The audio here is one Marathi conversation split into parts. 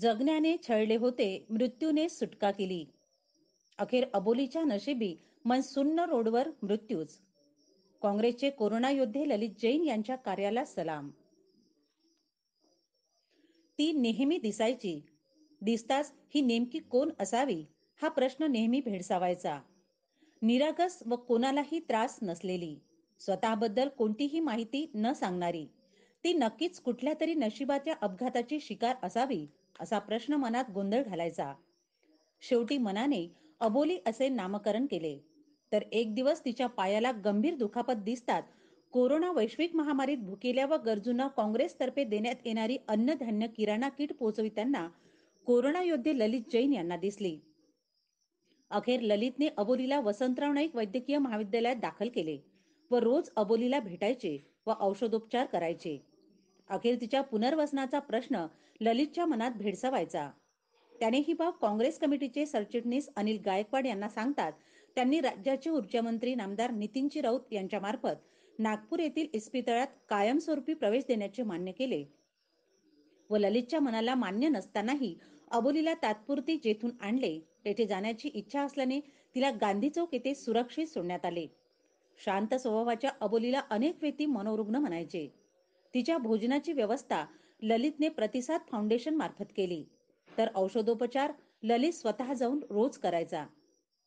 जगण्याने छळले होते मृत्यूने सुटका केली अखेर अबोलीच्या नशिबी मनसुन्न रोडवर मृत्यूच काँग्रेसचे कोरोना योद्धे ललित जैन यांच्या कार्याला सलाम ती नेहमी दिसायची दिसताच ही नेमकी कोण असावी हा प्रश्न नेहमी भेडसावायचा निरागस व कोणालाही त्रास नसलेली स्वतःबद्दल कोणतीही माहिती न सांगणारी ती नक्कीच कुठल्या तरी नशिबाच्या अपघाताची शिकार असावी असा प्रश्न मनात गोंधळ घालायचा शेवटी मनाने अबोली असे नामकरण केले तर एक दिवस तिच्या पायाला गंभीर दुखापत दिसतात कोरोना वैश्विक महामारीत भुकेल्या व गरजूंना काँग्रेसतर्फे देण्यात येणारी अन्नधान्य किराणा किट पोचविताना कोरोना योद्धे ललित जैन यांना दिसली अखेर ललितने अबोलीला वसंतराव नाईक वैद्यकीय महाविद्यालयात दाखल केले व रोज अबोलीला भेटायचे व औषधोपचार करायचे अखेर तिच्या पुनर्वसनाचा प्रश्न ललितच्या मनात भेडसावायचा त्याने ही बाब काँग्रेस कमिटीचे सरचिटणीस अनिल गायकवाड यांना सांगतात त्यांनी राज्याचे ऊर्जामंत्री नामदार नितीनजी राऊत यांच्या मार्फत नागपूर येथील इस्पितळात कायमस्वरूपी प्रवेश देण्याचे मान्य केले व ललितच्या मनाला मान्य नसतानाही अबोलीला तात्पुरती जेथून आणले तेथे जाण्याची इच्छा असल्याने तिला गांधी चौक येथे सुरक्षित सोडण्यात आले शांत स्वभावाच्या अबोलीला अनेक व्यक्ती मनोरुग्ण म्हणायचे तिच्या भोजनाची व्यवस्था ललितने प्रतिसाद फाउंडेशन मार्फत केली तर औषधोपचार ललित स्वतः जाऊन रोज करायचा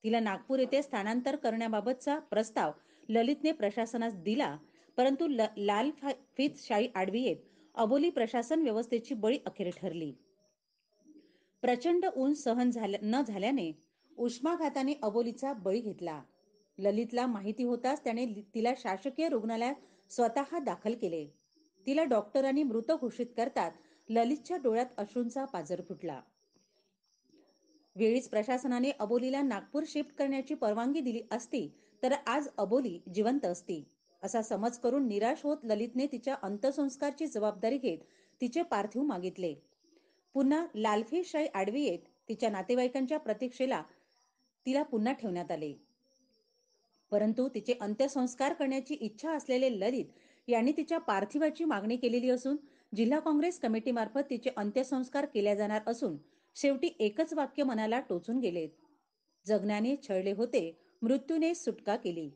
तिला नागपूर येथे स्थानांतर करण्याबाबतचा प्रस्ताव ललितने प्रशासनास दिला परंतु ल, लाल फित शाही आडवी येत अबोली प्रशासन व्यवस्थेची बळी अखेर ठरली प्रचंड ऊन सहन झाल्या न झाल्याने उष्माघाताने अबोलीचा बळी घेतला ललितला माहिती होताच त्याने तिला शासकीय रुग्णालयात स्वतः दाखल केले तिला डॉक्टरांनी मृत घोषित करतात ललितच्या डोळ्यात अश्रूंचा पाजर फुटला वेळीच प्रशासनाने अबोलीला नागपूर शिफ्ट करण्याची परवानगी दिली असती तर आज अबोली जिवंत असती असा समज करून निराश होत ललितने तिच्या अंत्यसंस्कारची जबाबदारी घेत तिचे पार्थिव मागितले पुन्हा लालफी शाही आडवी येत तिच्या नातेवाईकांच्या प्रतीक्षेला तिला पुन्हा ठेवण्यात आले परंतु तिचे अंत्यसंस्कार करण्याची इच्छा असलेले ललित यांनी तिच्या पार्थिवाची मागणी केलेली असून जिल्हा काँग्रेस कमिटीमार्फत तिचे अंत्यसंस्कार केले जाणार असून शेवटी एकच वाक्य मनाला टोचून गेले जगण्याने छळले होते मृत्यूने सुटका केली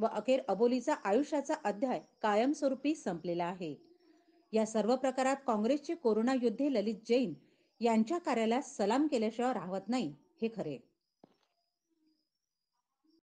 व अखेर अबोलीचा आयुष्याचा अध्याय कायमस्वरूपी संपलेला आहे या सर्व प्रकारात काँग्रेसचे कोरोना योद्धे ललित जैन यांच्या कार्याला सलाम केल्याशिवाय राहत नाही हे खरे